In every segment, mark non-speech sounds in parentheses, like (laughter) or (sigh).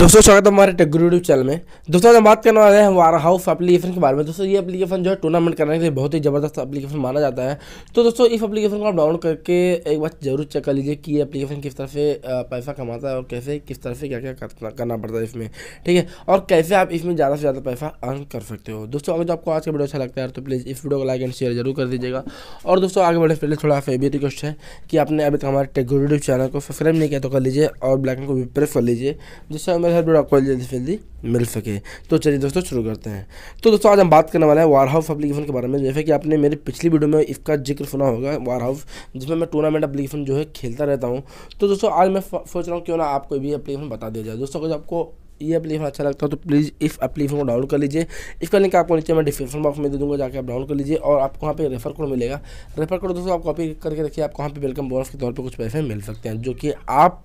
दोस्तों स्वागत है हमारे टेक यूट्यूब चैनल में दोस्तों हम बात करने वाले हैं वार हाउस एप्लीकेशन के बारे में दोस्तों ये एप्लीकेशन जो है टूर्नामेंट करने के लिए बहुत ही ज़बरदस्त एप्लीकेशन माना जाता है तो दोस्तों इस एप्लीकेशन को आप डाउनलोड करके एक बार जरूर चेक कर लीजिए कि ये एप्लीकेशन किस तरह से पैसा कमाता है और कैसे किस तरह से क्या क्या करना पड़ता है इसमें ठीक है और कैसे आप इसमें ज़्यादा से ज़्यादा पैसा अर्न कर सकते हो दोस्तों अगर आपको आज का वीडियो अच्छा लगता है तो प्लीज़ इस वीडियो को लाइक एंड शेयर जरूर कर दीजिएगा और दोस्तों आगे बढ़ने से पहले थोड़ा सा भी रिक्वेस्ट है कि आपने अभी तक हमारे टेक यूट्यूब चैनल को सब्सक्राइब नहीं किया तो कर लीजिए और ब्लैक को भी प्रेस कर लीजिए जिससे मेरे साथ आपको जल्दी से जल्दी मिल सके तो चलिए दोस्तों शुरू करते हैं तो दोस्तों आज हम बात करने वाले हैं वार हाउस अपलीकेशन के बारे में जैसे कि आपने मेरी पिछली वीडियो में इसका जिक्र सुना होगा वार हाउस जिसमें मैं टूर्नामेंट अप्लीकेशन जो है खेलता रहता हूँ तो दोस्तों आज मैं सोच रहा हूँ क्यों ना आपको भी अपलीकेशन बता दिया जाए दोस्तों अगर आपको ये अपलीफन अच्छा लगता है तो प्लीज़ इस अपलीफन को डाउनलोड कर लीजिए इसका लिंक आपको नीचे मैं डिस्क्रिप्शन बॉक्स में दे दूँगा जाकर आप डाउनलोड कर लीजिए और आपको वहाँ पर रेफर कोड मिलेगा रेफर कोड दोस्तों आप कॉपी करके रखिए आपको वहाँ पर वेलकम बोनस के तौर पर कुछ पैसे मिल सकते हैं जो कि आप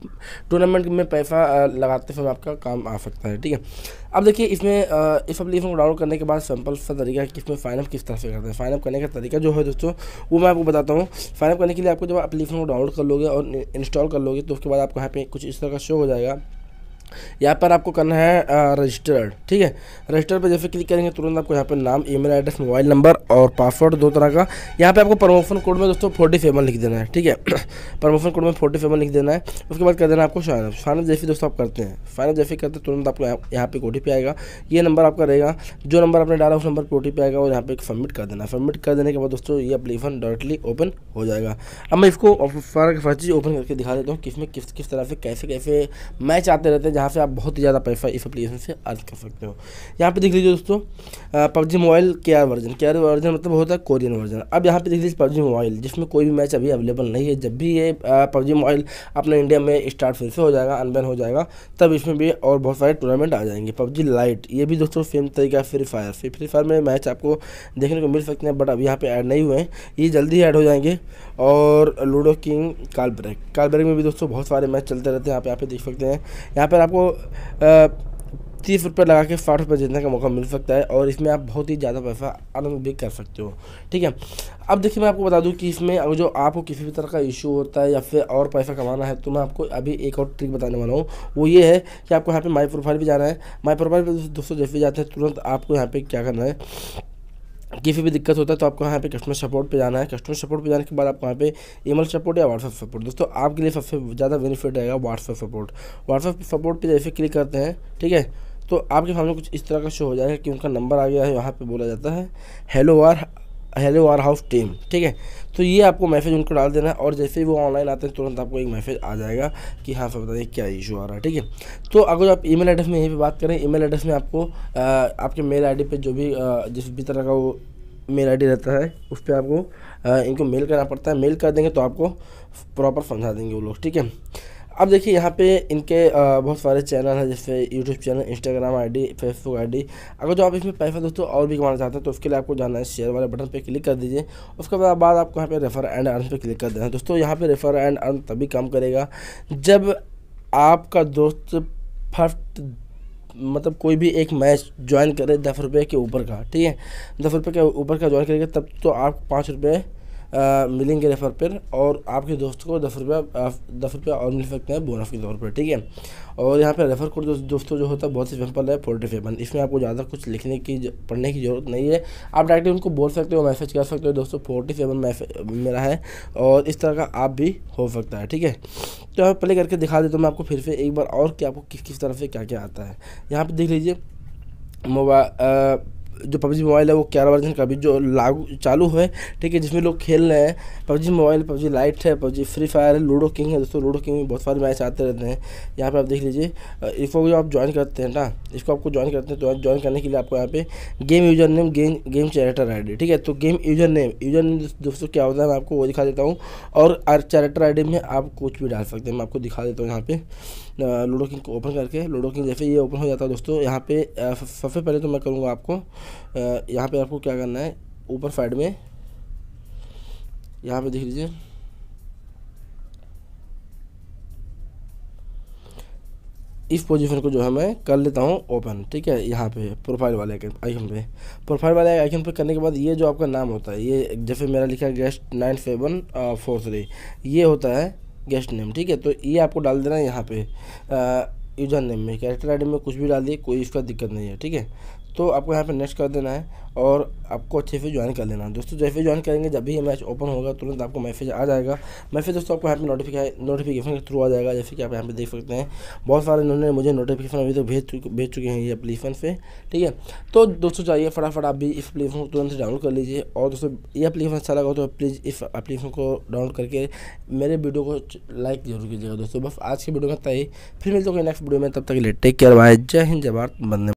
टूर्नामेंट में पैसा लगाते समय आपका काम आ सकता है ठीक है अब देखिए इसमें इस अपलीफन को डाउनलोड करने के बाद सिंपल सा तरीका है कि इसमें फाइनअप किस तरह से करते हैं फाइनअप करने का तरीका जो है दोस्तों वो मैं आपको बताता हूँ फाइनअप करने के लिए आपको जब अपलीफन को डाउनलोड कर लोगे और इंस्टॉल कर लोगे तो उसके बाद आपको यहाँ पे कुछ इस तरह का शो हो जाएगा यहाँ पर आपको करना है रजिस्टर्ड ठीक है रजिस्टर पर जैसे क्लिक करेंगे तुरंत आपको यहाँ पर नाम ईमेल एड्रेस मोबाइल नंबर और पासवर्ड दो तरह का यहाँ पे आपको प्रमोशन कोड में दोस्तों फोर्टी सेवन लिख देना है ठीक है प्रमोशन (coughs) कोड में फोर्टी सेवन लिख देना है उसके बाद कर देना आपको साइनअप फाइनल जैसे दोस्तों आप करते हैं फाइनल जैसे करते तुरंत आपको यहाँ पर ओ आएगा ये नंबर आपका रहेगा जो नंबर आपने डाला उस नंबर पर ओ आएगा और यहाँ पर सबमिट कर देना सबमिट कर देने के बाद दोस्तों ये एप्लीकेशन डायरेक्टली ओपन हो जाएगा अब मैं इसको सारा फर्स्ट ओपन करके दिखा देता हूँ किस में किस किस तरह से कैसे कैसे मैच आते रहते हैं जहाँ से आप बहुत ही ज़्यादा पैसा इस एप्लीकेशन से अर्ज कर सकते हो यहाँ पे देख लीजिए दोस्तों PUBG mobile K R version K R version मतलब होता है कोरियन वर्जन अब यहाँ पे देख लीजिए पबजी मोबाइल जिसमें कोई भी मैच अभी अवेलेबल नहीं है जब भी ये पबजी मोबाइल अपने इंडिया में स्टार्ट फिर से हो जाएगा अनबैन हो जाएगा तब इसमें भी और बहुत सारे टूर्नामेंट आ जाएंगे पबजी लाइट ये भी दोस्तों सेम तरीका है फ्री फायर से फ्री फायर में मैच आपको देखने को मिल सकते हैं बट अब यहाँ पर ऐड नहीं हुए हैं ये जल्दी ऐड हो जाएंगे और ludo king call break break में भी दोस्तों बहुत सारे मैच चलते रहते हैं आप यहाँ पे देख सकते हैं यहाँ पर आप आपको तीस रुपये लगा के साठ रुपये जीतने का मौका मिल सकता है और इसमें आप बहुत ही ज़्यादा पैसा अर्न भी कर सकते हो ठीक है अब देखिए मैं आपको बता दूं कि इसमें अगर जो आपको किसी भी तरह का इशू होता है या फिर और पैसा कमाना है तो मैं आपको अभी एक और ट्रिक बताने वाला हूँ वो ये है कि आपको यहाँ पे माई प्रोफाइल भी जाना है माई प्रोफाइल पर दोस्तों जैसे जाते हैं तुरंत आपको यहाँ पर क्या करना है किसी भी दिक्कत होता है तो आपको यहाँ पे कस्टमर सपोर्ट पे जाना है कस्टमर सपोर्ट पे जाने के बाद आपको यहाँ पे ईमेल सपोर्ट या व्हाट्सएप सपोर्ट दोस्तों आपके लिए सबसे ज़्यादा बेनिफिट रहेगा व्हाट्सअप सपोर्ट व्हाट्सअप सपोर्ट पे जैसे क्लिक करते हैं ठीक है तो आपके सामने कुछ इस तरह का शो हो जाएगा कि उनका नंबर आ गया है यहाँ पर बोला जाता है hello R hello R house team ठीक है तो ये आपको मैसेज उनको डाल देना है और जैसे ही वो ऑनलाइन आते हैं तुरंत आपको एक मैसेज आ जाएगा कि हाँ सर बताइए क्या इशू आ रहा है ठीक है तो अगर आप ईमेल एड्रेस में यहीं पे बात करें ईमेल एड्रेस में आपको आ, आपके मेल आईडी पे जो भी जिस भी तरह का वो मेल डी रहता है उस पर आपको आ, इनको मेल करना पड़ता है मेल कर देंगे तो आपको प्रॉपर समझा देंगे वो लोग ठीक है अब देखिए यहाँ पे इनके बहुत सारे चैनल हैं जैसे YouTube channel Instagram ID Facebook ID अगर जो आप इसमें पैसा दोस्तों और भी कमाना चाहते हैं तो उसके लिए आपको जाना है शेयर वाले बटन पे क्लिक कर दीजिए उसके बाद आपको यहाँ पे रेफर एंड अर्न पे क्लिक कर देना दोस्तों यहाँ पे रेफर एंड अर्न तभी काम करेगा जब आपका दोस्त फर्स्ट मतलब कोई भी एक मैच ज्वाइन करे दस रुपये के ऊपर का ठीक है दस रुपये के ऊपर का ज्वाइन करेगा तब तो आप पाँच रुपये मिलेंगे रेफर पर और आपके दोस्त को दस रुपया दस रुपया और मिल सकते हैं बोनस के तौर पर ठीक है और यहाँ पर रेफर कोड दोस्तों जो होता है बहुत ही सिंपल है फोर्टी सेवन इसमें आपको ज़्यादा कुछ लिखने की पढ़ने की ज़रूरत नहीं है आप डायरेक्टली उनको बोल सकते हो मैसेज कर सकते हो दोस्तों फोर्टी सेवन मेरा है और इस तरह का आप भी हो सकता है ठीक है तो यहाँ प्ले करके दिखा देता हूँ मैं आपको फिर से एक बार और कि आपको किस किस तरफ से क्या क्या आता है यहाँ पर देख लीजिए मोबाइल जो पबजी मोबाइल है वो ग्यारह वर्जन का अभी जो लागू चालू है ठीक है जिसमें लोग खेल रहे हैं पबजी मोबाइल पबजी लाइट है पबजी फ्री फायर है लूडो किंग है दोस्तों लूडो किंग में बहुत सारे मैच आते रहते हैं यहाँ पर आप देख लीजिए इसको जो आप ज्वाइन करते हैं ना इसको आपको ज्वाइन करते हैं तो आप ज्वाइन करने के लिए आपको यहाँ पे game user name game game character I ठीक है तो game user name user name दोस्तों क्या होता है मैं आपको वो दिखा देता हूँ और चैरेक्टर आई में आप कुछ भी डाल सकते हैं मैं आपको दिखा देता हूँ यहाँ पर लूडो किंग को ओपन करके लूडो किंग जैसे ये ओपन हो जाता है दोस्तों यहाँ पे सबसे पहले तो मैं करूँगा आपको यहाँ पे आपको क्या करना है ऊपर साइड में यहाँ पे देख लीजिए इस पोजीशन को जो है मैं कर लेता हूँ ओपन ठीक है यहाँ पे प्रोफाइल वाले आइकन पे प्रोफाइल वाले आइकन पे करने के बाद ये जो आपका नाम होता है ये जैसे मेरा लिखा है guest nine seven four three ये होता है गेस्ट नेम ठीक है तो ये आपको डाल देना है यहाँ पे यूजर नेम में कैरेक्टर आईडी में कुछ भी डाल दिए कोई इसका दिक्कत नहीं है ठीक है तो आपको यहाँ पे नेक्स्ट कर देना है और आपको अच्छे से ज्वाइन कर लेना है दोस्तों जैसे ज्वाइन करेंगे जब भी ये मैच ओपन होगा तुरंत आपको मैसेज आ जाएगा मैसेज दोस्तों आपको यहाँ पे नोटिफिकाई नोटिफिकेशन के थ्रू आ जाएगा जैसे कि आप यहाँ पे देख सकते हैं बहुत सारे इन्होंने मुझे नोटिफिकेशन अभी तक तो भेज चुके भेज चुके हैं ये अपलीफन से ठीक है तो दोस्तों चाहिए फटाफट आप भी इस अपलीफन को तुरंत डाउनलोड कर लीजिए और दोस्तों ये अपलीफन अच्छा लगा तो प्लीज़ इस अपलीफन को डाउनलोड करके मेरे वीडियो को लाइक जरूर कीजिएगा दोस्तों बस आज के वीडियो में तय फिर मिलते हो नेक्स्ट वीडियो में तब तक लेट टेक केयर बाय जय हिंद जय भारत बंदे